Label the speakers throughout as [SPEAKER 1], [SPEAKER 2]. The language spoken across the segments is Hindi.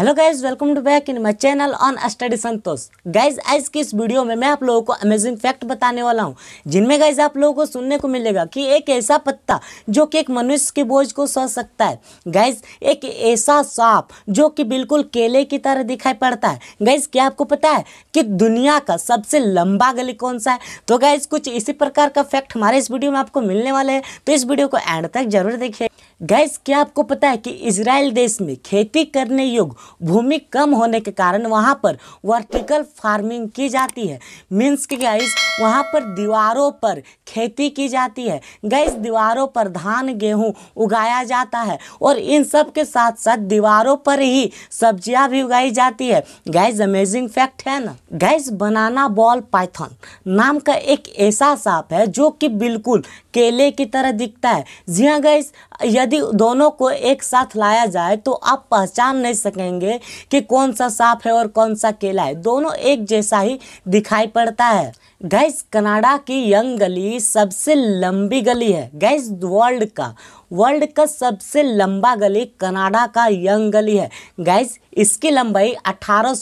[SPEAKER 1] hello guys welcome to back in my channel on study Santosh guys आज की इस वीडियो में मैं आप लोगों को अमेजिंग फैक्ट बताने वाला हूँ जिनमें गाइज आप लोगों को सुनने को मिलेगा कि एक ऐसा पत्ता जो कि एक मनुष्य के बोझ को सह सकता है गाइज एक ऐसा सांप जो कि बिल्कुल केले की तरह दिखाई पड़ता है गाइज क्या आपको पता है कि दुनिया का सबसे लंबा गली कौन सा है तो गाइज कुछ इसी प्रकार का फैक्ट हमारे इस वीडियो में आपको मिलने वाले हैं तो इस वीडियो को एंड तक जरूर देखिए गैस क्या आपको पता है कि इसराइल देश में खेती करने योग्य भूमि कम होने के कारण वहाँ पर वर्टिकल फार्मिंग की जाती है मीन्स कि गैस वहाँ पर दीवारों पर खेती की जाती है गैस दीवारों पर धान गेहूँ उगाया जाता है और इन सब के साथ साथ दीवारों पर ही सब्जियाँ भी उगाई जाती है गैस अमेजिंग फैक्ट है ना गैस बनाना बॉल पाइथन नाम का एक ऐसा सांप है जो कि बिल्कुल केले की तरह दिखता है जी हाँ गैस यदि दोनों को एक साथ लाया जाए तो आप पहचान नहीं सकेंगे कि कौन सा सांप है और कौन सा केला है दोनों एक जैसा ही दिखाई पड़ता है गैस कनाडा की यंग गली सबसे लंबी गली है गैस वर्ल्ड का वर्ल्ड का सबसे लंबा गली कनाडा का यंग गली है गैस इसकी लंबाई अठारह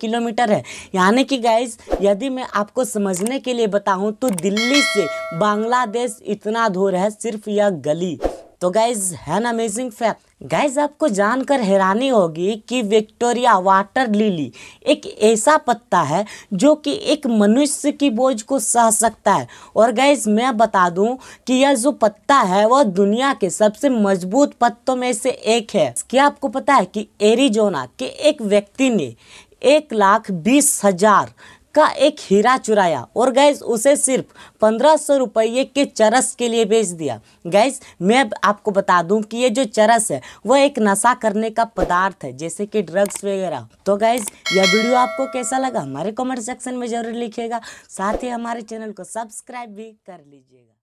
[SPEAKER 1] किलोमीटर है यानी कि गैस यदि मैं आपको समझने के लिए बताऊं तो दिल्ली से बांग्लादेश इतना दूर है सिर्फ यह गली तो गाइज है ना अमेजिंग फैक्ट गाइज आपको जानकर हैरानी होगी कि विक्टोरिया वाटर लिली एक ऐसा पत्ता है जो कि एक मनुष्य की बोझ को सह सकता है और गाइज मैं बता दूं कि यह जो पत्ता है वह दुनिया के सबसे मजबूत पत्तों में से एक है क्या आपको पता है कि एरिजोना के एक व्यक्ति ने एक लाख बीस हजार का एक हीरा चुराया और गैस उसे सिर्फ पंद्रह सौ रुपये के चरस के लिए बेच दिया गैस मैं आपको बता दूं कि ये जो चरस है वह एक नशा करने का पदार्थ है जैसे कि ड्रग्स वगैरह तो गैस यह वीडियो आपको कैसा लगा हमारे कमेंट सेक्शन में ज़रूर लिखिएगा साथ ही हमारे चैनल को सब्सक्राइब भी कर लीजिएगा